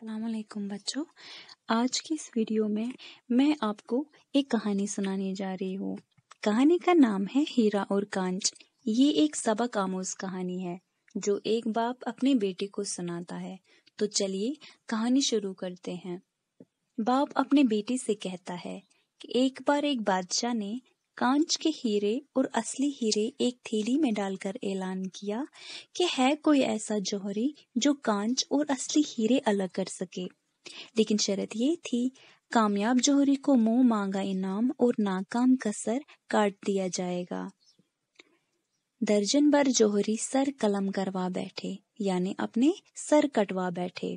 अस्सलाम बच्चों आज की इस वीडियो में मैं आपको एक कहानी सुनाने जा रही हूँ कहानी का नाम है हीरा और कांच ये एक सबक आमोज कहानी है जो एक बाप अपने बेटे को सुनाता है तो चलिए कहानी शुरू करते हैं बाप अपने बेटे से कहता है कि एक बार एक बादशाह ने कांच के हीरे और असली हीरे एक थैली में डालकर ऐलान किया कि है कोई ऐसा जौहरी जो कांच और असली हीरे अलग कर सके लेकिन शर्त ये थी कामयाब जौहरी को मुंह मांगा इनाम और नाकाम का सर काट दिया जाएगा दर्जन भर जोहरी सर कलम करवा बैठे यानी अपने सर कटवा बैठे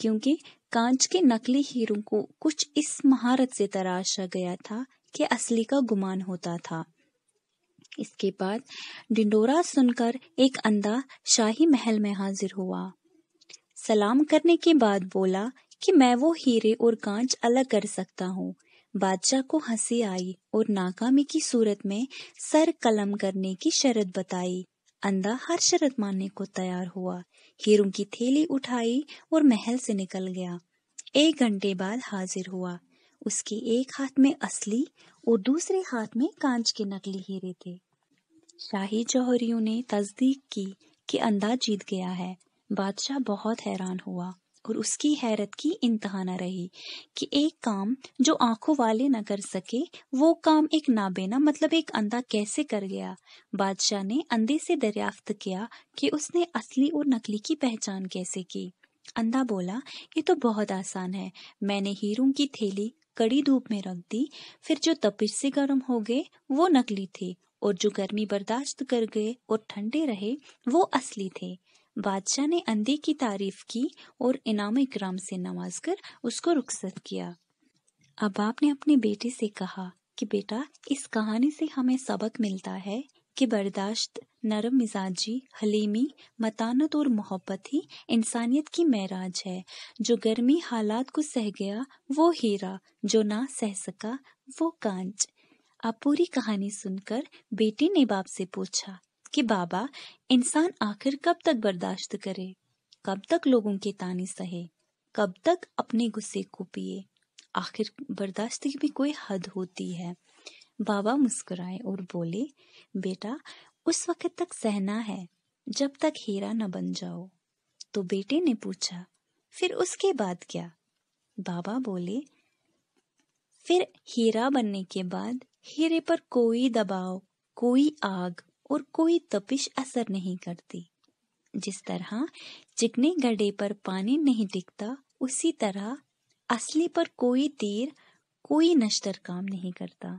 क्योंकि कांच के नकली हीरों को कुछ इस महारत से तराशा गया था के असली का गुमान होता था इसके बाद डिंडोरा सुनकर एक अंधा शाही महल में हाजिर हुआ सलाम करने के बाद बोला कि मैं वो हीरे और कांच अलग कर सकता हूँ बादशाह को हंसी आई और नाकामी की सूरत में सर कलम करने की शरत बताई अंधा हर शरत मानने को तैयार हुआ हीरों की थैली उठाई और महल से निकल गया एक घंटे बाद हाजिर हुआ उसके एक हाथ में असली और दूसरे हाथ में कांच के नकली हीरे थे शाही जौहरियों ने तस्दीक की कि अंदाज जीत गया है बादशाह बहुत हैरान हुआ और उसकी हैरत की इंतहा न रही कि एक काम जो आंखों वाले न कर सके वो काम एक नाबेना मतलब एक अंधा कैसे कर गया बादशाह ने अंधे से दरियाफ्त किया कि उसने असली और नकली की पहचान कैसे की अंधा बोला ये तो बहुत आसान है मैंने हीरों की थैली कड़ी धूप में रख दी फिर जो तपिश से गर्म हो गए वो नकली थे और जो गर्मी बर्दाश्त कर गए और ठंडे रहे वो असली थे बादशाह ने अंधे की तारीफ की और इनाम इकराम से नवाज कर उसको रुखसत किया अब आपने अपने बेटे से कहा कि बेटा इस कहानी से हमें सबक मिलता है कि बर्दाश्त नरम मिजाजी हलीमी मतानत और मोहब्बत ही इंसानियत की महराज है जो गर्मी हालात को सह गया वो हीरा जो ना सह सका वो कांच आप पूरी कहानी सुनकर बेटे ने बाप से पूछा कि बाबा इंसान आखिर कब तक बर्दाश्त करे कब तक लोगों के ताने सहे कब तक अपने गुस्से को पिए आखिर बर्दाश्त की भी कोई हद होती है बाबा मुस्कुराए और बोले बेटा उस वक्त तक सहना है जब तक हीरा न बन जाओ तो बेटे ने पूछा फिर उसके बाद क्या बाबा बोले फिर हीरा बनने के बाद हीरे पर कोई दबाव कोई आग और कोई तपिश असर नहीं करती जिस तरह चिकने गड्ढे पर पानी नहीं टिकता उसी तरह असली पर कोई तीर कोई नष्टर काम नहीं करता